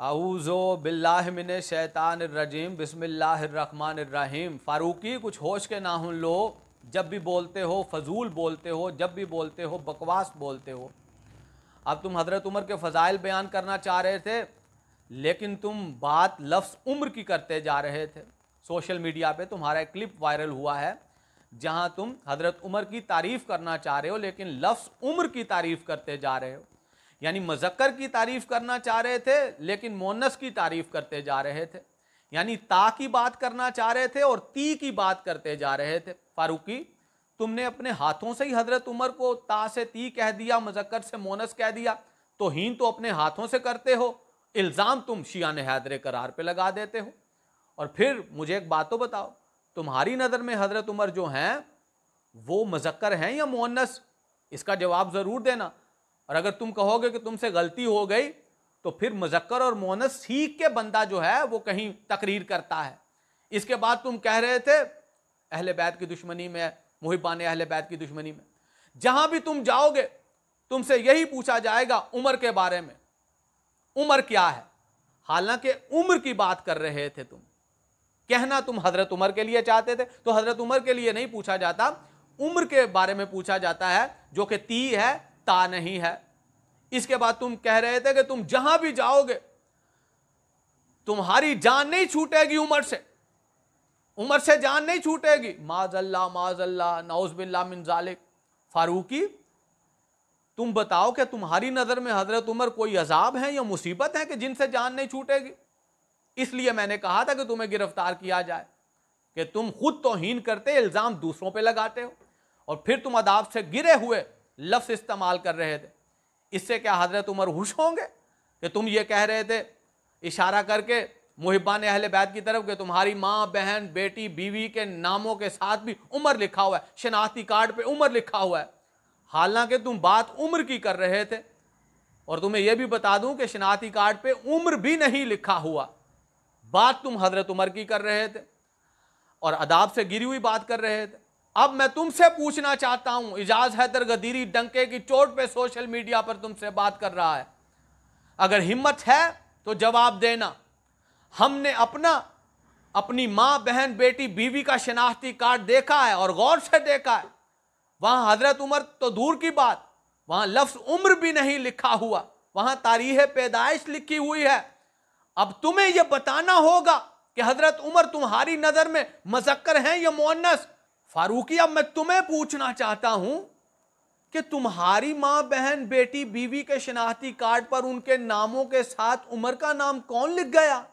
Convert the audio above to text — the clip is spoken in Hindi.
आऊज़ो बिल्लामिन शैतान रजीम बिसमीम फ़ारूकी कुछ होश के ना हों लो जब भी बोलते हो फजूल बोलते हो जब भी बोलते हो बकवास बोलते हो अब तुम हज़रत उमर के फ़ज़ाइल बयान करना चाह रहे थे लेकिन तुम बात लफ्स उम्र की करते जा रहे थे सोशल मीडिया पे तुम्हारा एक क्लिप वायरल हुआ है जहां तुम हज़रत उमर की तारीफ़ करना चाह रहे हो लेकिन लफ्स उम्र की तारीफ़ करते जा रहे हो यानी मजक्कर की तारीफ करना चाह रहे थे लेकिन मोनस की तारीफ करते जा रहे थे यानी ता की बात करना चाह रहे थे और ती की बात करते जा रहे थे फारूकी तुमने अपने हाथों से ही हजरत उमर को ता से ती कह दिया मजक्कर से मोनस कह दिया तो हीन तो अपने हाथों से करते हो इल्ज़ाम तुम शिया ने हैदर करार पे लगा देते हो और फिर मुझे एक बात तो बताओ तुम्हारी नज़र में हजरत उमर जो हैं वो मजक्कर हैं या मोनस इसका जवाब ज़रूर देना और अगर तुम कहोगे कि तुमसे गलती हो गई तो फिर मुजक्कर और मोनस सीख के बंदा जो है वो कहीं तकरीर करता है इसके बाद तुम कह रहे थे अहल बैत की दुश्मनी में मुहिबान अहल बैत की दुश्मनी में जहां भी तुम जाओगे तुमसे यही पूछा जाएगा उम्र के बारे में उम्र क्या है हालांकि उम्र की बात कर रहे थे तुम कहना तुम हजरत उम्र के लिए चाहते थे तो हजरत उम्र के लिए नहीं पूछा जाता उम्र के बारे में पूछा जाता है जो कि ती है ता नहीं है इसके बाद तुम कह रहे थे कि तुम जहां भी जाओगे तुम्हारी जान नहीं छूटेगी उम्र से उम्र से जान नहीं छूटेगी माजल्ला माजल्ला नाउज मिनजालिक फारूकी तुम बताओ कि तुम्हारी नज़र में हज़रत उमर कोई अजाब है या मुसीबत है कि जिनसे जान नहीं छूटेगी इसलिए मैंने कहा था कि तुम्हें गिरफ्तार किया जाए कि तुम खुद तोहन करते इल्ज़ाम दूसरों पर लगाते हो और फिर तुम अदाब से गिरे हुए लफ्स इस्तेमाल कर रहे थे इससे क्या हजरत उमर खुश होंगे कि तुम ये कह रहे थे इशारा करके मुहिबान अहल बैत की तरफ कि तुम्हारी माँ बहन बेटी बीवी के नामों के साथ भी उम्र लिखा हुआ है शनाख्ती कार्ड पे उम्र लिखा हुआ है हालांकि तुम बात उम्र की कर रहे थे और तुम्हें यह भी बता दूं कि शनाख्ती कार्ड पे उम्र भी नहीं लिखा हुआ बात तुम हजरत उमर की कर रहे थे और अदाब से गिरी हुई बात कर रहे थे अब मैं तुमसे पूछना चाहता हूं इजाज हैदर गदीरी डंके की चोट पे सोशल मीडिया पर तुमसे बात कर रहा है अगर हिम्मत है तो जवाब देना हमने अपना अपनी माँ बहन बेटी बीवी का शनाख्ती कार्ड देखा है और गौर से देखा है वहाँ हजरत उम्र तो दूर की बात वहाँ लफ्ज़ उम्र भी नहीं लिखा हुआ वहाँ तारीख पैदाइश लिखी हुई है अब तुम्हें यह बताना होगा कि हजरत उमर तुम्हारी नज़र में मजक्कर हैं या मोहनस फारूकी अब मैं तुम्हें पूछना चाहता हूं कि तुम्हारी माँ बहन बेटी बीवी के शनाख्ती कार्ड पर उनके नामों के साथ उम्र का नाम कौन लिख गया